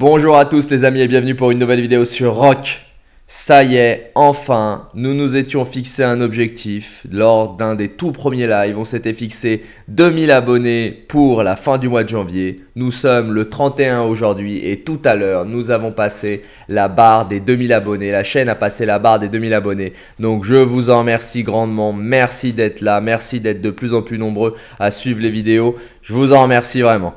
Bonjour à tous les amis et bienvenue pour une nouvelle vidéo sur Rock. Ça y est, enfin, nous nous étions fixé un objectif lors d'un des tout premiers lives. On s'était fixé 2000 abonnés pour la fin du mois de janvier. Nous sommes le 31 aujourd'hui et tout à l'heure, nous avons passé la barre des 2000 abonnés. La chaîne a passé la barre des 2000 abonnés. Donc je vous en remercie grandement. Merci d'être là. Merci d'être de plus en plus nombreux à suivre les vidéos. Je vous en remercie vraiment.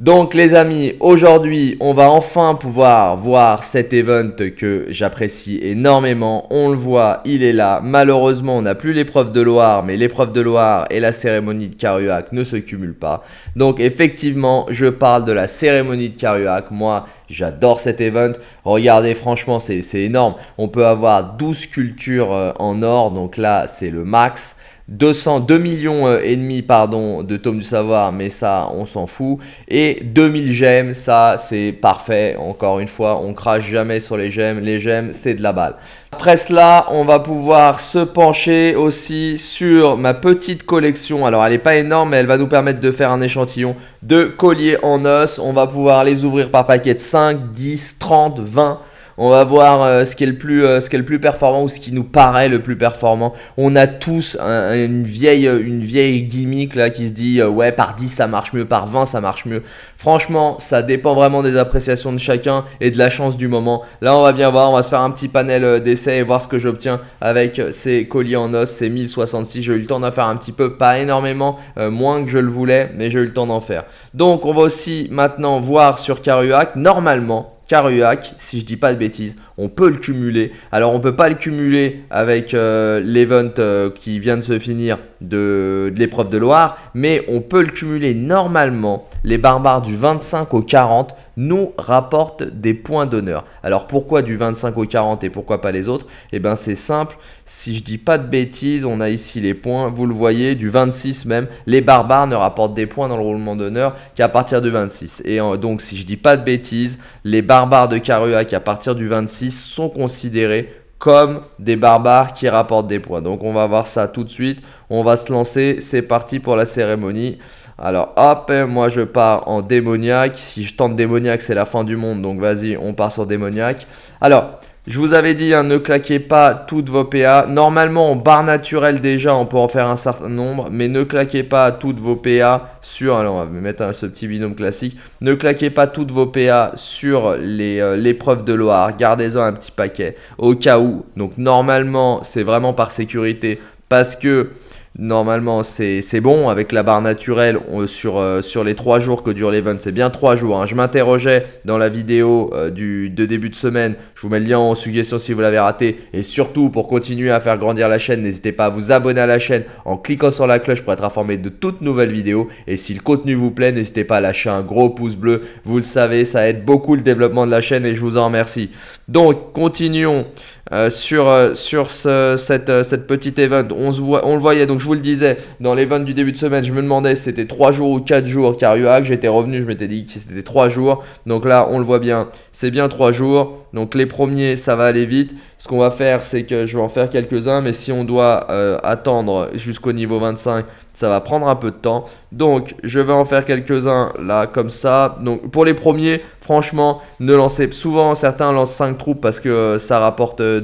Donc les amis, aujourd'hui on va enfin pouvoir voir cet event que j'apprécie énormément. On le voit, il est là. Malheureusement on n'a plus l'épreuve de Loire, mais l'épreuve de Loire et la cérémonie de Karuak ne se cumulent pas. Donc effectivement je parle de la cérémonie de Karuak. Moi J'adore cet event. Regardez, franchement, c'est énorme. On peut avoir 12 cultures euh, en or. Donc là, c'est le max. 200, 2 millions euh, et demi pardon de tomes du savoir mais ça on s'en fout et 2000 gemmes ça c'est parfait encore une fois on crache jamais sur les gemmes les gemmes c'est de la balle après cela on va pouvoir se pencher aussi sur ma petite collection alors elle n'est pas énorme mais elle va nous permettre de faire un échantillon de colliers en os on va pouvoir les ouvrir par paquet de 5 10 30 20 on va voir euh, ce, qui est le plus, euh, ce qui est le plus performant ou ce qui nous paraît le plus performant. On a tous une, vieille, une vieille gimmick là qui se dit euh, ouais par 10 ça marche mieux, par 20 ça marche mieux. Franchement, ça dépend vraiment des appréciations de chacun et de la chance du moment. Là, on va bien voir, on va se faire un petit panel d'essais et voir ce que j'obtiens avec ces colliers en os, ces 1066. J'ai eu le temps d'en faire un petit peu, pas énormément, moins que je le voulais, mais j'ai eu le temps d'en faire. Donc, on va aussi maintenant voir sur Caruac, normalement, Caruac, si je dis pas de bêtises, on peut le cumuler. Alors on peut pas le cumuler avec euh, l'event euh, qui vient de se finir de l'épreuve de Loire, mais on peut le cumuler normalement les barbares du 25 au 40 nous rapporte des points d'honneur. Alors pourquoi du 25 au 40 et pourquoi pas les autres Eh bien c'est simple, si je dis pas de bêtises, on a ici les points, vous le voyez, du 26 même, les barbares ne rapportent des points dans le roulement d'honneur qu'à partir du 26. Et euh, donc si je dis pas de bêtises, les barbares de Karua qui à partir du 26 sont considérés comme des barbares qui rapportent des points. Donc on va voir ça tout de suite, on va se lancer, c'est parti pour la cérémonie. Alors hop, hein, moi je pars en démoniaque. Si je tente démoniaque, c'est la fin du monde. Donc vas-y, on part sur démoniaque. Alors, je vous avais dit, hein, ne claquez pas toutes vos PA. Normalement, en barre naturelle déjà, on peut en faire un certain nombre. Mais ne claquez pas toutes vos PA sur... Alors on va mettre hein, ce petit binôme classique. Ne claquez pas toutes vos PA sur euh, l'épreuve de Loire. Gardez-en un petit paquet au cas où. Donc normalement, c'est vraiment par sécurité. Parce que normalement c'est bon avec la barre naturelle sur, euh, sur les 3 jours que dure l'event c'est bien 3 jours hein. je m'interrogeais dans la vidéo euh, du, de début de semaine je vous mets le lien en suggestion si vous l'avez raté et surtout pour continuer à faire grandir la chaîne n'hésitez pas à vous abonner à la chaîne en cliquant sur la cloche pour être informé de toutes nouvelles vidéos et si le contenu vous plaît n'hésitez pas à lâcher un gros pouce bleu vous le savez ça aide beaucoup le développement de la chaîne et je vous en remercie donc continuons euh, sur, euh, sur ce, euh, cette, petite event. On, voit, on le voyait, donc je vous le disais, dans l'event du début de semaine, je me demandais si c'était 3 jours ou 4 jours hack J'étais revenu, je m'étais dit que c'était 3 jours. Donc là, on le voit bien, c'est bien 3 jours. Donc les premiers, ça va aller vite. Ce qu'on va faire, c'est que je vais en faire quelques-uns, mais si on doit euh, attendre jusqu'au niveau 25, ça va prendre un peu de temps. Donc je vais en faire quelques-uns là comme ça. Donc pour les premiers, franchement, ne lancez souvent certains lancent 5 troupes parce que euh, ça rapporte euh,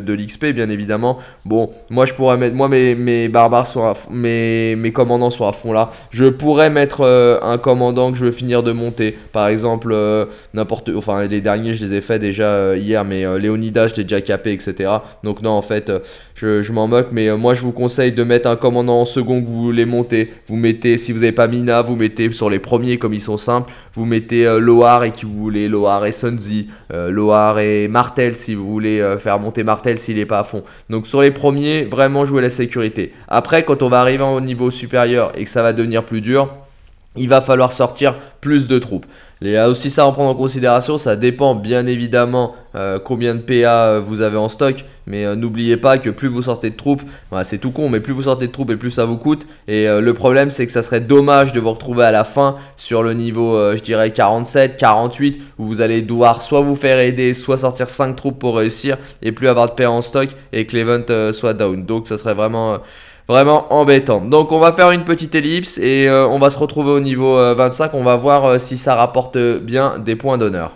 de, l'XP bien évidemment. Bon, moi je pourrais mettre moi mes, mes barbares sont à, mes, mes commandants sont à fond là. Je pourrais mettre un commandant que je veux finir de monter, par exemple n'importe enfin les derniers, je les ai faits déjà euh, hier, mais euh, Léonidas, je l'ai déjà capé, etc. Donc non, en fait, euh, je, m'en moque, mais moi, je vous conseille de mettre un commandant en second que vous voulez monter. Vous mettez, si vous n'avez pas Mina, vous mettez sur les premiers, comme ils sont simples, vous mettez Loar et qui vous voulez, Loar et Sunzi, Loar et Martel, si vous voulez faire monter Martel s'il n'est pas à fond. Donc sur les premiers, vraiment jouer la sécurité. Après, quand on va arriver au niveau supérieur et que ça va devenir plus dur, il va falloir sortir plus de troupes. Il y a aussi ça à en prendre en considération, ça dépend bien évidemment euh, combien de PA euh, vous avez en stock, mais euh, n'oubliez pas que plus vous sortez de troupes, c'est tout con, mais plus vous sortez de troupes et plus ça vous coûte. Et le problème c'est que ça serait dommage de vous retrouver à la fin sur le niveau, je dirais 47, 48, où vous allez devoir soit vous faire aider, soit sortir 5 troupes pour réussir, et plus avoir de PA en stock et que l'event soit down. Donc ça serait vraiment... Vraiment embêtant. Donc on va faire une petite ellipse et euh, on va se retrouver au niveau 25. Euh, on va voir euh, si ça rapporte bien des points d'honneur.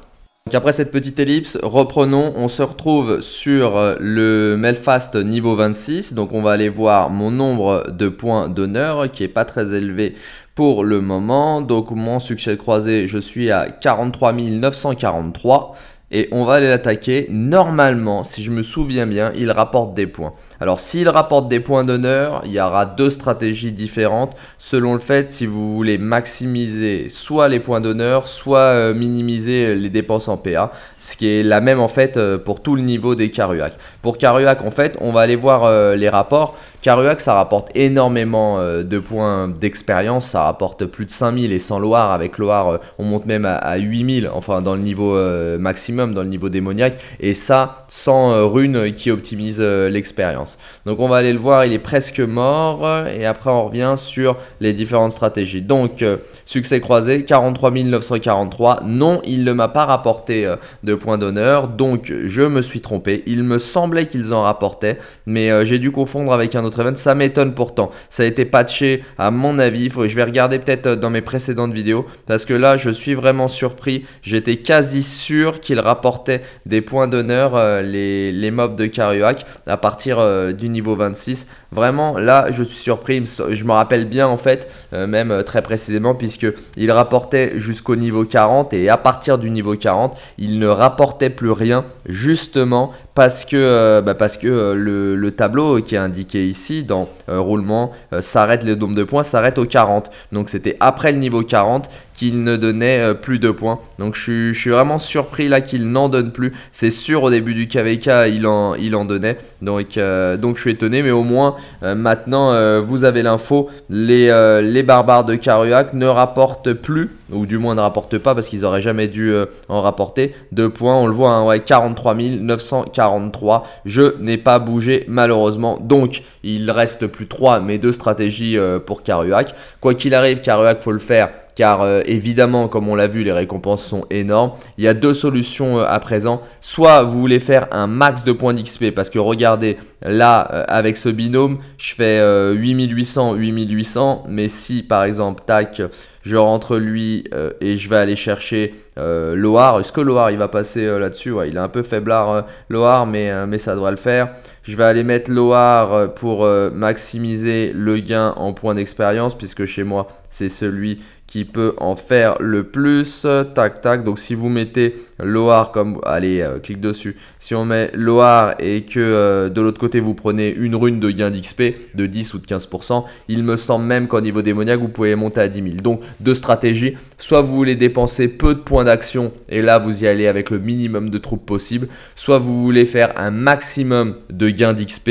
Donc après cette petite ellipse, reprenons, on se retrouve sur le Melfast niveau 26. Donc on va aller voir mon nombre de points d'honneur qui est pas très élevé pour le moment. Donc mon succès croisé, je suis à 43 943 et on va aller l'attaquer. Normalement, si je me souviens bien, il rapporte des points. Alors s'il rapporte des points d'honneur, il y aura deux stratégies différentes selon le fait si vous voulez maximiser soit les points d'honneur, soit euh, minimiser euh, les dépenses en PA, ce qui est la même en fait euh, pour tout le niveau des Karuak. Pour Caruac en fait, on va aller voir les rapports. Karuak ça rapporte énormément de points d'expérience, ça rapporte plus de 5000 et sans Loire, avec Loire on monte même à 8000, enfin dans le niveau maximum, dans le niveau démoniaque, et ça sans rune qui optimise l'expérience. Donc on va aller le voir, il est presque mort. Et après on revient sur les différentes stratégies. Donc euh, Succès croisé, 43 943. Non, il ne m'a pas rapporté euh, de points d'honneur, donc je me suis trompé. Il me semblait qu'ils en rapportaient, mais euh, j'ai dû confondre avec un autre event. Ça m'étonne pourtant. Ça a été patché, à mon avis. je vais regarder peut-être euh, dans mes précédentes vidéos, parce que là, je suis vraiment surpris. J'étais quasi sûr qu'ils rapportaient des points d'honneur, les, mobs de Karuak à partir du niveau 26. Vraiment, là, je suis surpris. Je me rappelle bien, en fait, euh, même euh, très précisément, puisqu'il rapportait jusqu'au niveau 40 et à partir du niveau 40, il ne rapportait plus rien, justement parce que, euh, bah, parce que le, tableau qui est indiqué ici dans roulement s'arrête, le nombre de points s'arrête au 40. Donc c'était après le niveau 40 qu'il ne donnait euh, plus de points. Donc je suis, vraiment surpris là qu'il n'en donne plus. C'est sûr au début du KVK il en, il en donnait. Donc, euh, donc je suis étonné mais au moins euh, maintenant vous avez l'info. Les, les barbares de Karuak ne rapportent plus ou du moins ne rapporte pas parce qu'ils auraient jamais dû euh, en rapporter. Deux points, on le voit, hein, ouais, 43 943. Je n'ai pas bougé malheureusement. Donc il reste plus trois, mais deux stratégies euh, pour Caruac. Quoi qu'il arrive, Caruac faut le faire car euh, évidemment, comme on l'a vu, les récompenses sont énormes. Il y a deux solutions à présent. Soit vous voulez faire un max de points d'XP, parce que regardez, là, avec ce binôme, je fais 8800, 8800, mais si par exemple, tac, je rentre lui euh, et je vais aller chercher euh, Loar. Est-ce que Loar il va passer euh, là-dessus Il est un peu faiblard euh, Loar, mais, mais ça devrait le faire. Je vais aller mettre Loar pour maximiser le gain en points d'expérience, puisque chez moi c'est celui qui peut en faire le plus. Tac, tac. Donc, si vous mettez Loar comme... Allez, euh, clique dessus. Si on met Loar et que euh, de l'autre côté, vous prenez une rune de gain d'XP de 10 ou de 15%, il me semble même qu'au niveau démoniaque, vous pouvez monter à 10 000. Donc, deux stratégies. Soit vous voulez dépenser peu de points d'action et là, vous y allez avec le minimum de troupes possible. Soit vous voulez faire un maximum de gain d'XP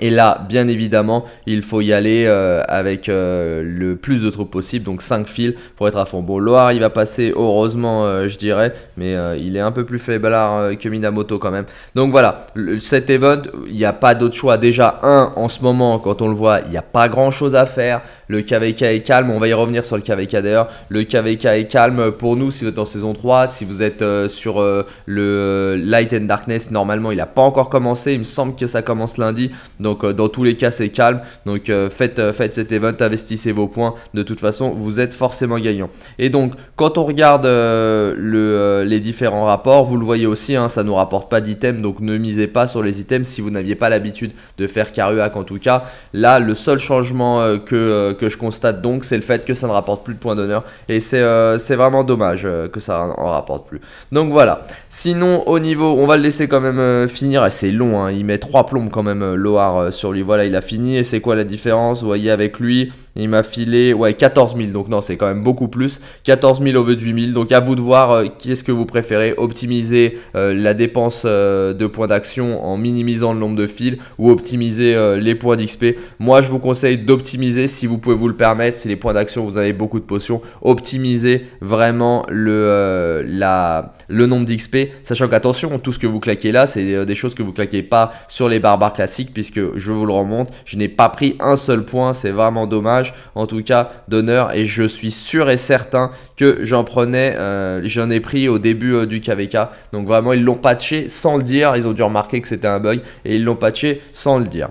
et là, bien évidemment, il faut y aller euh, avec euh, le plus de troupes possible, donc 5 fils pour être à fond. Bon, Loire, il va passer, heureusement, euh, je dirais, mais il est un peu plus faible que Minamoto quand même. Donc voilà, cet event, il n'y a pas d'autre choix. Déjà, un, en ce moment, quand on le voit, il n'y a pas grand-chose à faire. Le KVK est calme, on va y revenir sur le KVK d'ailleurs. Le KVK est calme pour nous si vous êtes en saison 3, si vous êtes euh, sur euh, le euh, Light and Darkness, normalement il n'a pas encore commencé, il me semble que ça commence lundi. Donc dans tous les cas c'est calme, donc faites, faites cet event, investissez vos points, de toute façon vous êtes forcément gagnant. Et donc quand on regarde les différents rapports, vous le voyez aussi, hein, ça ne nous rapporte pas d'items, donc ne misez pas sur les items si vous n'aviez pas l'habitude de faire karuak en tout cas. Là le seul changement que que je constate donc, c'est le fait que ça ne rapporte plus de points d'honneur. Et c'est euh, vraiment dommage euh, que ça en rapporte plus. Donc voilà. Sinon, au niveau, on va le laisser quand même euh, finir. Ah, c'est long, hein. il met trois plombes quand même, Loar, sur lui. Voilà, il a fini. Et c'est quoi la différence Vous voyez, avec lui, il m'a filé ouais, 14 000, donc non, c'est quand même beaucoup plus. 14 000 au lieu de 8 000. Donc à vous de voir euh, qui qu'est-ce que vous préférez, optimiser euh, la dépense euh, de points d'action en minimisant le nombre de fils ou optimiser les points d'XP. Moi, je vous conseille d'optimiser si vous pouvez vous le permettre, si les points d'action, vous avez beaucoup de potions, optimiser vraiment le, la, le nombre d'XP. Sachant qu'attention, tout ce que vous claquez là, c'est des choses que vous claquez pas sur les barbares classiques, puisque je vous le remonte, je n'ai pas pris un seul point, c'est vraiment dommage en tout cas d'honneur. Et je suis sûr et certain que j'en prenais, euh, j'en ai pris au début euh, du KVK. Donc vraiment, ils l'ont patché sans le dire. Ils ont dû remarquer que c'était un bug et ils l'ont patché sans le dire.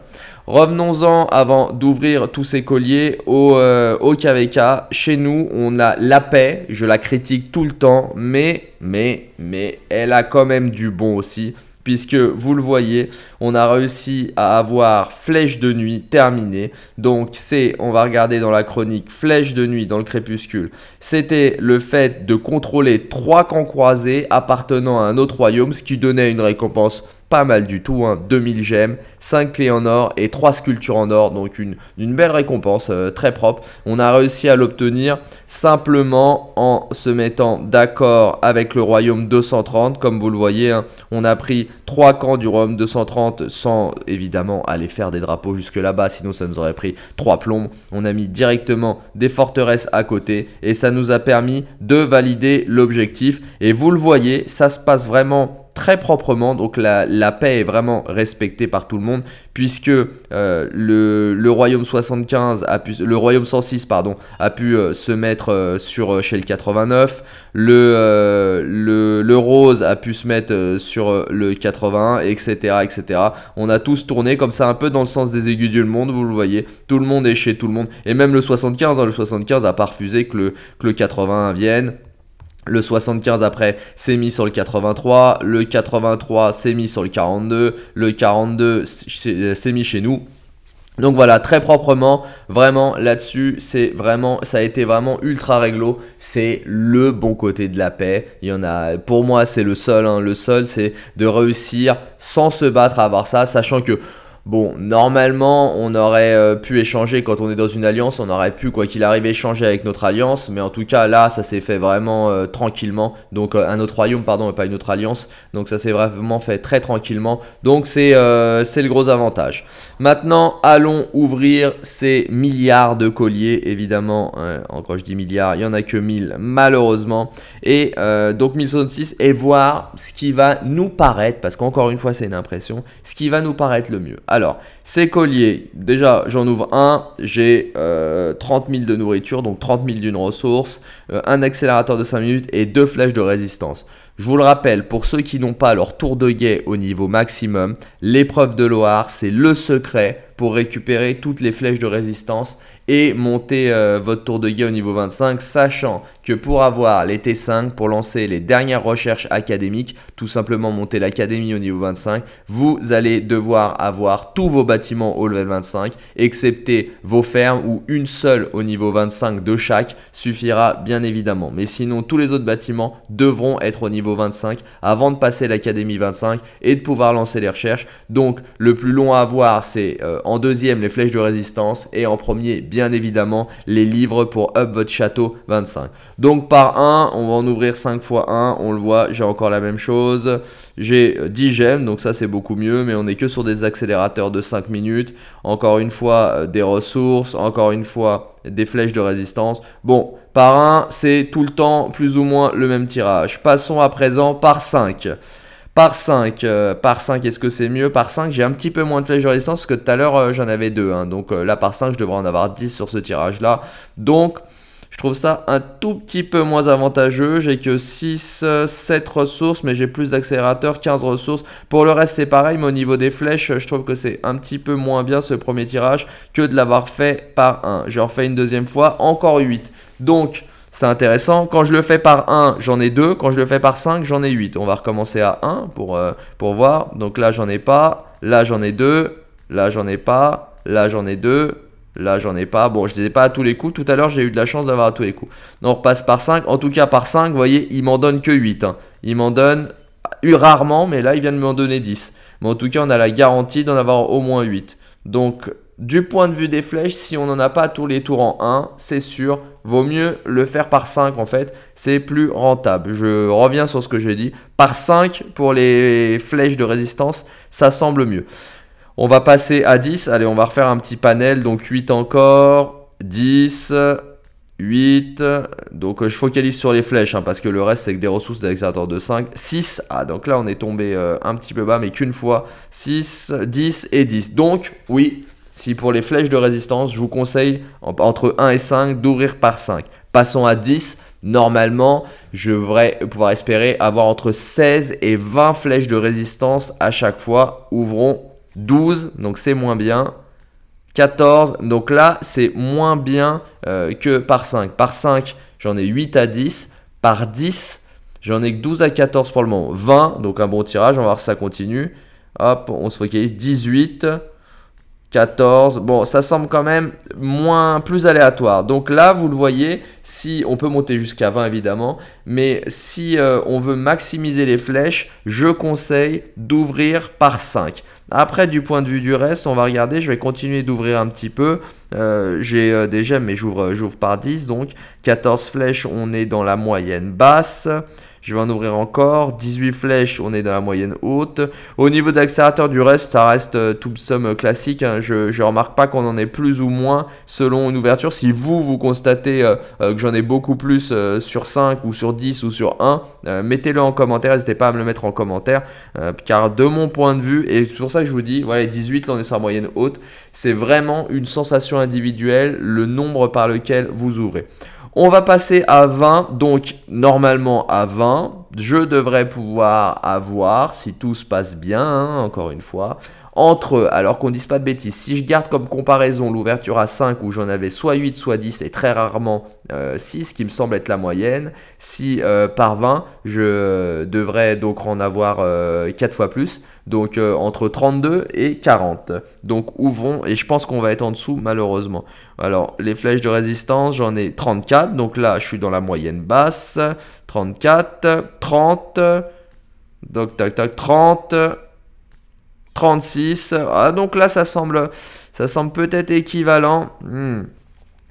Revenons-en avant d'ouvrir tous ces colliers au, euh, au, KVK. Chez nous, on a la paix. Je la critique tout le temps, mais, mais, mais, elle a quand même du bon aussi puisque vous le voyez, on a réussi à avoir flèche de nuit terminée. Donc c'est, on va regarder dans la chronique, flèche de nuit dans le crépuscule. C'était le fait de contrôler trois camps croisés appartenant à un autre royaume, ce qui donnait une récompense pas mal du tout, 2000 hein. gemmes, 5 clés en or et 3 sculptures en or, donc une, belle récompense, euh, très propre. On a réussi à l'obtenir simplement en se mettant d'accord avec le royaume 230, comme vous le voyez, hein, on a pris 3 camps du royaume 230 sans évidemment aller faire des drapeaux jusque là-bas, sinon ça nous aurait pris 3 plombes. On a mis directement des forteresses à côté et ça nous a permis de valider l'objectif. Et vous le voyez, ça se passe vraiment très proprement. Donc la, la, paix est vraiment respectée par tout le monde puisque euh, le, royaume 75 a pu, le royaume 106 pardon a pu euh, se mettre euh, sur chez le 89, le, le, rose a pu se mettre sur le 81, etc etc. On a tous tourné comme ça un peu dans le sens des aiguilles du monde, vous le voyez. Tout le monde est chez tout le monde et même le 75, hein, le 75 a pas refusé que le que le 80 vienne. Le 75 après c'est mis sur le 83, le 83 c'est mis sur le 42, le 42 c'est mis chez nous. Donc voilà, très proprement, vraiment là-dessus, c'est vraiment, ça a été vraiment ultra réglo. C'est le bon côté de la paix. Il y en a, pour moi, c'est le seul. Hein. Le seul, c'est de réussir sans se battre à avoir ça, sachant que Bon, normalement, on aurait euh, pu échanger quand on est dans une alliance, on aurait pu, quoi qu'il arrive, échanger avec notre alliance, mais en tout cas, là, ça s'est fait vraiment euh, tranquillement. Donc, euh, un autre royaume, pardon, et pas une autre alliance. Donc, ça s'est vraiment fait très tranquillement. Donc, c'est le gros avantage. Maintenant, allons ouvrir ces milliards de colliers. Évidemment, encore je dis milliards, il n'y en a que 1000, malheureusement. Et donc, 1066, et voir ce qui va nous paraître, parce qu'encore une fois, c'est une impression, ce qui va nous paraître le mieux. Alors, ces colliers, déjà j'en ouvre un, j'ai 30 euh, 000 de nourriture, donc 30 000 d'une ressource, euh, un accélérateur de 5 minutes et deux flèches de résistance. Je vous le rappelle, pour ceux qui n'ont pas leur tour de guet au niveau maximum, l'épreuve de Loire, c'est le secret pour récupérer toutes les flèches de résistance et monter euh, votre tour de guet au niveau 25, sachant que pour avoir les T5, pour lancer les dernières recherches académiques, tout simplement monter l'académie au niveau 25, vous allez devoir avoir tous vos bâtiments au level 25, excepté vos fermes où une seule au niveau 25 de chaque suffira bien évidemment. Mais sinon, tous les autres bâtiments devront être au niveau 25 avant de passer l'académie 25 et de pouvoir lancer les recherches. Donc, le plus long à avoir, c'est euh, en deuxième les flèches de résistance et en premier, bien évidemment les livres pour up votre château 25. Donc par 1, on va en ouvrir 5 fois 1, on le voit, j'ai encore la même chose. J'ai 10 euh, gemmes, donc ça c'est beaucoup mieux, mais on n'est que sur des accélérateurs de 5 minutes. Encore une fois, euh, des ressources, encore une fois, des flèches de résistance. Bon, par 1, c'est tout le temps plus ou moins le même tirage. Passons à présent par 5. Par 5, euh, par 5, est-ce que c'est mieux Par 5, j'ai un petit peu moins de flèches de résistance parce que tout à l'heure euh, j'en avais 2. Hein. donc euh, là, par 5, je devrais en avoir 10 sur ce tirage-là. Donc, je trouve ça un tout petit peu moins avantageux. J'ai que 6, 7 ressources, mais j'ai plus d'accélérateurs, 15 ressources. Pour le reste, c'est pareil, mais au niveau des flèches, je trouve que c'est un petit peu moins bien ce premier tirage que de l'avoir fait par 1. Je refais une deuxième fois, encore 8. Donc, c'est intéressant. Quand je le fais par 1, j'en ai 2. Quand je le fais par 5, j'en ai 8. On va recommencer à 1 pour, euh, pour voir. Donc là, j'en ai pas. Là, j'en ai 2. Là, j'en ai pas. Là, j'en ai 2. Là, j'en ai pas. Bon, je les ai pas à tous les coups. Tout à l'heure, j'ai eu de la chance d'avoir à tous les coups. Non, on repasse par 5. En tout cas, par 5, vous voyez, il m'en donne que 8. Hein. Il m'en donne ah, eu rarement, mais là, il vient de m'en donner 10. Mais en tout cas, on a la garantie d'en avoir au moins 8. Donc, du point de vue des flèches, si on n'en a pas tous les tours en 1, c'est sûr, vaut mieux le faire par 5 en fait, c'est plus rentable. Je reviens sur ce que j'ai dit, par 5 pour les flèches de résistance, ça semble mieux. On va passer à 10, allez on va refaire un petit panel, donc 8 encore, 10, 8, donc je focalise sur les flèches hein, parce que le reste c'est que des ressources d'accélérateur de 5, 6, ah donc là on est tombé euh, un petit peu bas mais qu'une fois, 6, 10 et 10. Donc oui, si pour les flèches de résistance, je vous conseille entre 1 et 5 d'ouvrir par 5. Passons à 10, normalement, je devrais pouvoir espérer avoir entre 16 et 20 flèches de résistance à chaque fois. Ouvrons 12, donc c'est moins bien. 14, donc là, c'est moins bien euh, que par 5. Par 5, j'en ai 8 à 10. Par 10, j'en ai que 12 à 14 pour le moment. 20, donc un bon tirage, on va voir si ça continue. Hop, on se focalise. 18, 14. Bon, ça semble quand même moins plus aléatoire. Donc là, vous le voyez, si on peut monter jusqu'à 20 évidemment, mais si euh, on veut maximiser les flèches, je conseille d'ouvrir par 5. Après, du point de vue du reste, on va regarder, je vais continuer d'ouvrir un petit peu. Euh, j'ai euh, des gemmes, mais j'ouvre par 10, donc 14 flèches, on est dans la moyenne basse. Je vais en ouvrir encore. 18 flèches, on est dans la moyenne haute. Au niveau d'accélérateur du reste, ça reste euh, tout somme euh, classique. Hein. Je ne remarque pas qu'on en ait plus ou moins selon une ouverture. Si vous, vous constatez euh, que j'en ai beaucoup plus sur 5 ou sur 10 ou sur 1, mettez-le en commentaire. N'hésitez pas à me le mettre en commentaire. car de mon point de vue, et c'est pour ça que je vous dis, voilà, 18, là on est sur la moyenne haute. C'est vraiment une sensation individuelle, le nombre par lequel vous ouvrez. On va passer à 20, donc normalement à 20, je devrais pouvoir avoir, si tout se passe bien, hein, encore une fois, entre, alors qu'on ne dise pas de bêtises, si je garde comme comparaison l'ouverture à 5 où j'en avais soit 8, soit 10 et très rarement 6, euh, qui me semble être la moyenne, si euh, par 20, je devrais donc en avoir 4 euh, fois plus, donc euh, entre 32 et 40. Donc où vont Et je pense qu'on va être en dessous malheureusement. Alors les flèches de résistance, j'en ai 34. Donc là, je suis dans la moyenne basse. 34, 30. Donc tac tac 30. 36. Ah, donc là, ça semble, ça semble peut-être équivalent. Hmm.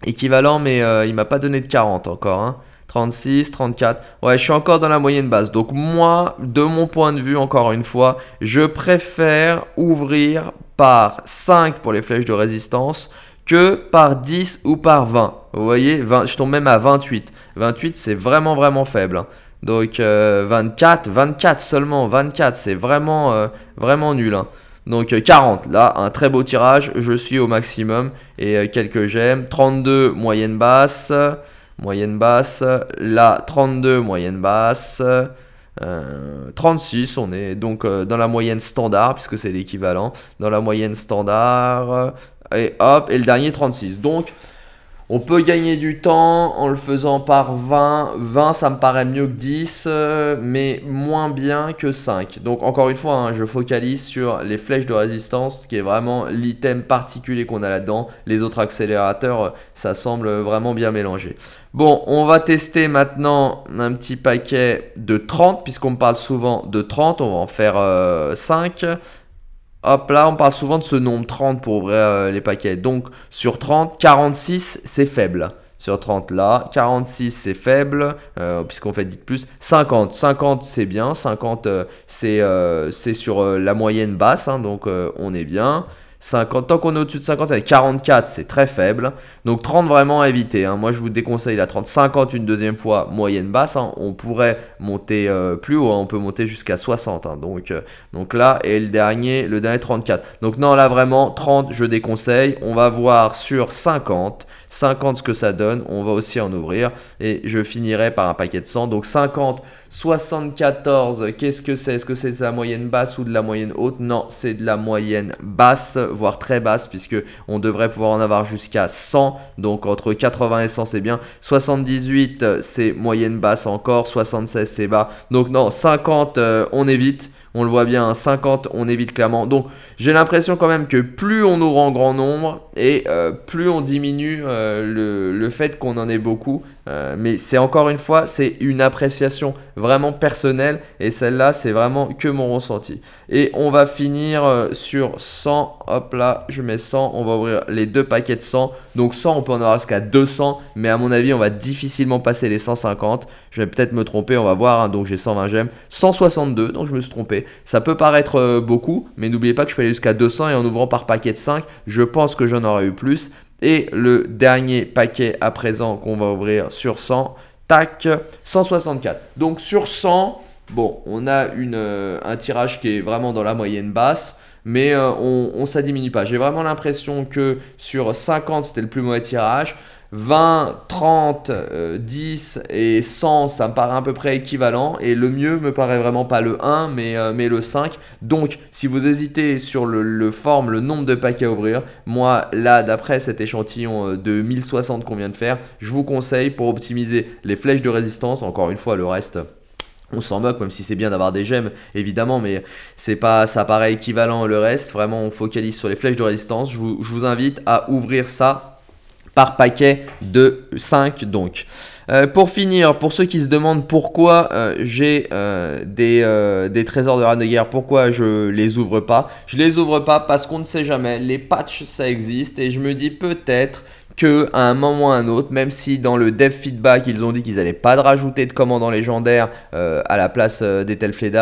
Équivalent, mais euh, il m'a pas donné de 40 encore. Hein. 36, 34. Ouais, je suis encore dans la moyenne basse. Donc moi, de mon point de vue, encore une fois, je préfère ouvrir par 5 pour les flèches de résistance que par 10 ou par 20. Vous voyez, je tombe même à 28. 28, c'est vraiment, vraiment faible. Hein. Donc 24, euh, 24 seulement, 24, c'est vraiment, euh, vraiment nul. Hein. Donc 40, euh, là, un très beau tirage, je suis au maximum et quelques j'aime. 32, moyenne basse moyenne basse. la 32, moyenne basse. 36, euh, on est donc euh, dans la moyenne standard, puisque c'est l'équivalent, dans la moyenne standard, euh, et hop, et le dernier 36. Donc, on peut gagner du temps en le faisant par 20. 20, ça me paraît mieux que 10, mais moins bien que 5. Donc encore une fois, hein, je focalise sur les flèches de résistance, qui est vraiment l'item particulier qu'on a là-dedans. Les autres accélérateurs, ça semble vraiment bien mélangé. Bon, on va tester maintenant un petit paquet de 30, puisqu'on parle souvent de 30, on va en faire 5. Euh, Hop là, on parle souvent de ce nombre 30 pour ouvrir euh, les paquets. Donc sur 30, 46 c'est faible. Sur 30 là, 46 c'est faible, euh, puisqu'on fait de plus. 50, 50 c'est bien, 50 c'est sur la moyenne basse, hein, donc on est bien. 50, tant qu'on est au-dessus de 50, avec 44, c'est très faible. Donc 30 vraiment à éviter. Hein. Moi, je vous déconseille la 30, 50 une deuxième fois moyenne basse. Hein. On pourrait monter euh, plus haut, hein. on peut monter jusqu'à 60. Donc, euh, donc là, et le dernier, le dernier 34. Donc non, là vraiment, 30, je déconseille. On va voir sur 50. 50 ce que ça donne, on va aussi en ouvrir. Et je finirai par un paquet de 100. Donc 50, 74, qu'est-ce que c'est Est-ce que c'est de la moyenne basse ou de la moyenne haute Non, c'est de la moyenne basse, voire très basse, puisque on devrait pouvoir en avoir jusqu'à 100. Donc entre 80 et 100, c'est bien. 78, c'est moyenne basse encore. 76, c'est bas. Donc non, 50, euh, on évite. On le voit bien, 50, hein, on évite clairement. Donc j'ai l'impression quand même que plus on nous en grand nombre et euh, plus on diminue euh, le, le, fait qu'on en ait beaucoup euh, mais c'est encore une fois, c'est une appréciation vraiment personnelle et celle-là, c'est vraiment que mon ressenti. Et on va finir euh, sur 100. Hop là, je mets 100. On va ouvrir les deux paquets de 100. Donc 100, on peut en avoir jusqu'à 200, mais à mon avis, on va difficilement passer les 150. Je vais peut-être me tromper, on va voir. Hein. donc j'ai 120 gemmes, 162. Donc je me suis trompé. Ça peut paraître euh, beaucoup, mais n'oubliez pas que je peux aller jusqu'à 200 et en ouvrant par paquet de 5, je pense que j'en aurais eu plus. Et le dernier paquet à présent qu'on va ouvrir sur 100, tac, 164. Donc sur 100, bon, on a euh, un tirage qui est vraiment dans la moyenne basse. Mais euh, on, ça diminue pas. J'ai vraiment l'impression que sur 50, c'était le plus mauvais tirage. 20, 30, 10 et 100, ça me paraît à peu près équivalent. Et le mieux me paraît vraiment pas le 1, mais, euh, mais le 5. Donc, si vous hésitez sur le, forme, le nombre de paquets à ouvrir, moi, là, d'après cet échantillon euh, de 1060 qu'on vient de faire, je vous conseille pour optimiser les flèches de résistance. Encore une fois, le reste on s'en moque, même si c'est bien d'avoir des gemmes, évidemment, mais c'est pas, ça paraît équivalent le reste. Vraiment, on focalise sur les flèches de résistance. je vous invite à ouvrir ça par paquet de 5 donc. Euh, pour finir, pour ceux qui se demandent pourquoi euh, j'ai euh, des, des, trésors de rats pourquoi je les ouvre pas, je les ouvre pas parce qu'on ne sait jamais, les patchs ça existe et je me dis peut-être Qu'à un moment ou un autre, même si dans le dev feedback ils ont dit qu'ils n'allaient pas de rajouter de commandant légendaire euh, à la place euh,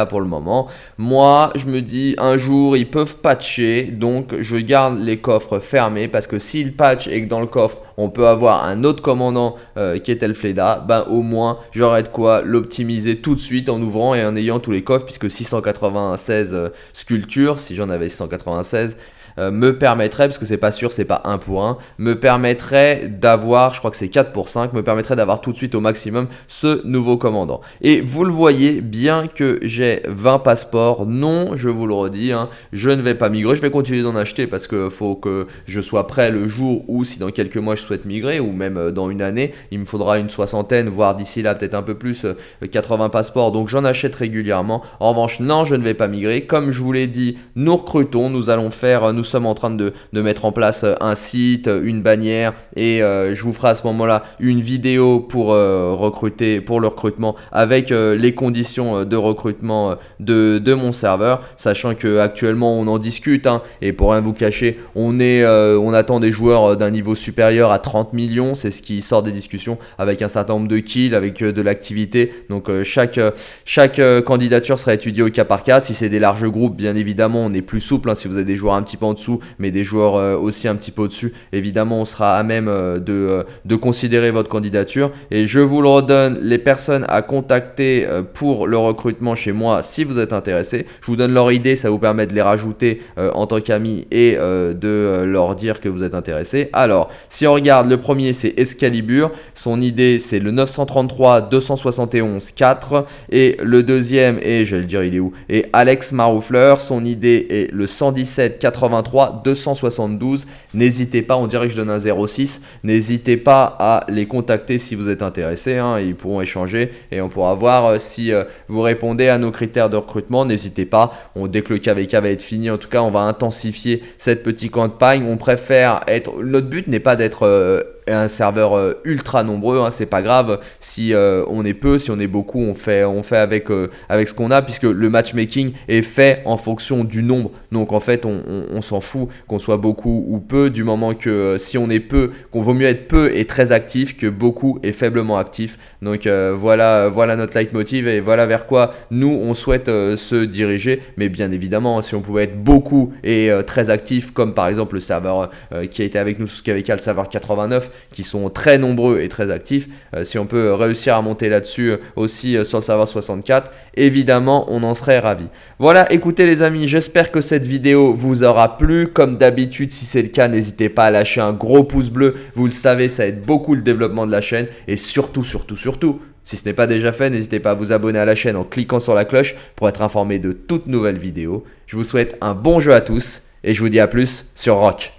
pour le moment, moi je me dis un jour ils peuvent patcher, donc je garde les coffres fermés parce que s'ils patchent et que dans le coffre on peut avoir un autre commandant euh, qui est Telfleda, ben au moins j'aurais de quoi l'optimiser tout de suite en ouvrant et en ayant tous les coffres puisque 696 sculptures, si j'en avais 696, euh, me permettrait, parce que c'est pas sûr, c'est pas 1 pour 1, me permettrait d'avoir, je crois que c'est 4 pour 5, me permettrait d'avoir tout de suite au maximum ce nouveau commandant. Et vous le voyez, bien que j'ai 20 passeports, non, je vous le redis, hein, je ne vais pas migrer, je vais continuer d'en acheter parce que faut que je sois prêt le jour où, si dans quelques mois je souhaite migrer, ou même euh, dans une année, il me faudra une soixantaine, voire d'ici là peut-être un peu plus, 80 euh, passeports, donc j'en achète régulièrement. En revanche, non, je ne vais pas migrer. Comme je vous l'ai dit, nous recrutons, nous allons faire, nous sommes en train de, mettre en place euh, un site, euh, une bannière et euh, je vous ferai à ce moment-là une vidéo pour recruter, pour le recrutement avec les conditions de recrutement de, mon serveur, sachant que actuellement on en discute hein, et pour rien vous cacher, on est, on attend des joueurs d'un niveau supérieur à 30 millions, c'est ce qui sort des discussions avec un certain nombre de kills, avec de l'activité. Donc chaque, chaque candidature sera étudiée au cas par cas. Si c'est des larges groupes, bien évidemment, on est plus souple. Hein, si vous avez des joueurs un petit peu en sous, mais des joueurs euh, aussi un petit peu au-dessus, évidemment, on sera à même euh, de, euh, de considérer votre candidature. Et je vous le redonne, les personnes à contacter pour le recrutement chez moi si vous êtes intéressé. Je vous donne leur idée, ça vous permet de les rajouter en tant qu'amis et de leur dire que vous êtes intéressé. Alors, si on regarde, le premier c'est Escalibur Son idée c'est le 933 271 4. Et le deuxième et je vais le dire, il est où Et Alex Maroufleur. Son idée est le 117 83 272. N'hésitez pas, on dirait que je donne un 06. N'hésitez pas à les contacter si vous êtes intéressé. Hein. ils pourront échanger et on pourra voir euh, si euh, vous répondez à nos critères de recrutement. N'hésitez pas. On, dès que le KVK va être fini, en tout cas, on va intensifier cette petite campagne. On préfère être. Notre but n'est pas d'être euh, un serveur euh, ultra nombreux, hein, c'est pas grave si euh, on est peu, si on est beaucoup, on fait, on fait avec, euh, avec ce qu'on a, puisque le matchmaking est fait en fonction du nombre. Donc en fait, on, s'en fout qu'on soit beaucoup ou peu, du moment que si on est peu, qu'on vaut mieux être peu et très actif que beaucoup et faiblement actif. Donc voilà, voilà notre leitmotiv et voilà vers quoi nous on souhaite se diriger. Mais bien évidemment, si on pouvait être beaucoup et très actif, comme par exemple le serveur qui a été avec nous sous KVK le serveur 89, qui sont très nombreux et très actifs. Euh, si on peut réussir à monter là-dessus euh, aussi euh, sur le serveur 64, évidemment, on en serait ravi. Voilà, écoutez les amis, j'espère que cette vidéo vous aura plu. Comme d'habitude, si c'est le cas, n'hésitez pas à lâcher un gros pouce bleu. Vous le savez, ça aide beaucoup le développement de la chaîne. Et surtout, surtout, surtout, si ce n'est pas déjà fait, n'hésitez pas à vous abonner à la chaîne en cliquant sur la cloche pour être informé de toutes nouvelles vidéos. Je vous souhaite un bon jeu à tous et je vous dis à plus sur Rock.